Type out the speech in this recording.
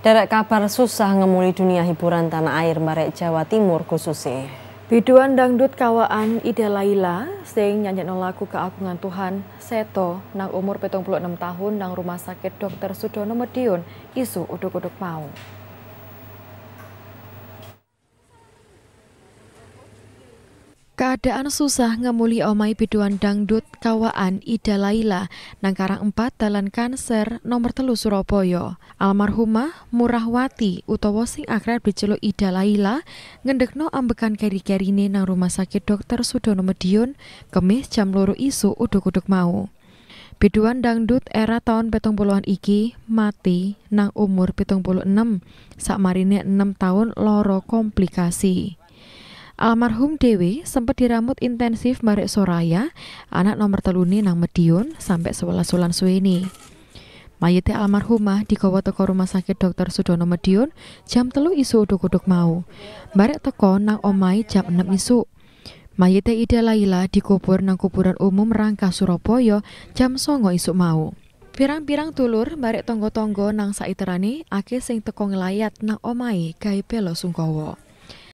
Derek kabar susah ngemuli dunia hiburan tanah air Marek Jawa Timur khususnya. Biduan dangdut kawaan Ida Laila sing nyanyi lagu keagungan Tuhan Seto nang umur 56 tahun nang rumah sakit Dr. Sudono Medion isu uduk-uduk mau. Keadaan susah ngemuli omai biduan dangdut kawaan Ida Laila Nangkarang 4 Dalan Kanser nomor telu Surabaya. Almarhumah Murahwati utawa sing akrab diceluk Ida Laila ngendekno ambekan keri-kerine nang rumah sakit Dokter Sudono Medion kemis jam loro isu uduk-uduk mau. Biduan dangdut era tahun petong puluhan iki mati nang umur petong puluh enam, marine enam tahun loro komplikasi. Almarhum Dewi sempat diramut intensif Marek Soraya, anak nomor teluni nang Medion sampai sulan suwini. Mayite almarhumah kawat teko rumah sakit Dr. Sudono Medion jam telu isu uduk-uduk mau. Barek teko nang omai jam 6 isu. Mayite Ida Laila dikubur nang kuburan umum Rangka Surabaya jam songo isu mau. Pirang-pirang tulur barek tonggo-tonggo nang saiterane ake sing teko ngelayat nang omai gaipelo sungkowo. sungkowo.